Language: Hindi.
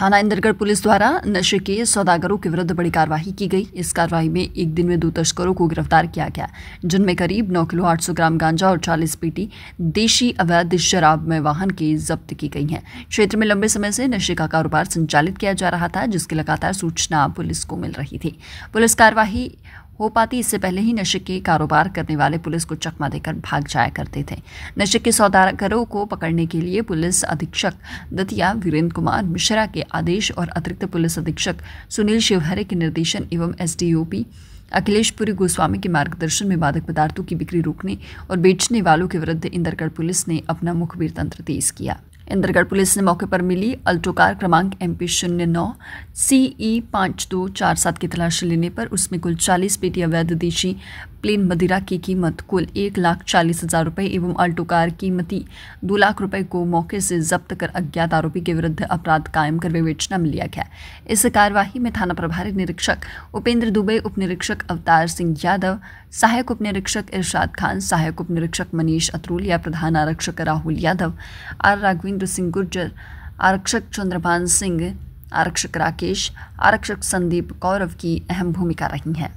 थाना इंद्रगढ़ पुलिस द्वारा नशे के सौदागरों के विरुद्ध बड़ी कार्रवाई की गई इस कार्रवाई में एक दिन में दो तस्करों को गिरफ्तार किया गया जिनमें करीब 9 किलो 800 ग्राम गांजा और 40 पेटी देशी अवैध शराब में वाहन की जब्त की गई हैं क्षेत्र में लंबे समय से नशे का कारोबार संचालित किया जा रहा था जिसकी लगातार सूचना पुलिस को मिल रही थी पुलिस कार्यवाही हो पाती इससे पहले ही नशे के कारोबार करने वाले पुलिस को चकमा देकर भाग जाया करते थे नशे के सौदागरों को पकड़ने के लिए पुलिस अधीक्षक दतिया वीरेंद्र कुमार मिश्रा के आदेश और अतिरिक्त पुलिस अधीक्षक सुनील शिवहरे के निर्देशन एवं एस अखिलेश पुरी गोस्वामी के मार्गदर्शन में मादक पदार्थों की बिक्री रोकने और बेचने वालों के विरुद्ध इंदरगढ़ पुलिस ने अपना मुखबिर तंत्र तेज किया इंद्रगढ़ पुलिस ने मौके पर मिली अल्टो कार क्रमांक एम पी शून्य नौ सी ई e पाँच दो चार सात की तलाशी लेने पर उसमें कुल चालीस पेटी अवैध देशी प्लेन मदिरा की कीमत कुल एक लाख चालीस हज़ार रुपये एवं अल्टो कार कीमती दो लाख रुपए को मौके से जब्त कर अज्ञात आरोपी के विरुद्ध अपराध कायम कर विवेचना में लिया गया इस कार्यवाही में थाना प्रभारी निरीक्षक उपेंद्र दुबे उप निरीक्षक अवतार सिंह यादव सहायक उप निरीक्षक इरशाद खान सहायक उप निरीक्षक मनीष अतरुलिया प्रधान आरक्षक राहुल यादव आर राघवी राजेंद्र सिंह गुर्जर आरक्षक चंद्रभान सिंह आरक्षक राकेश आरक्षक संदीप कौरव की अहम भूमिका रही हैं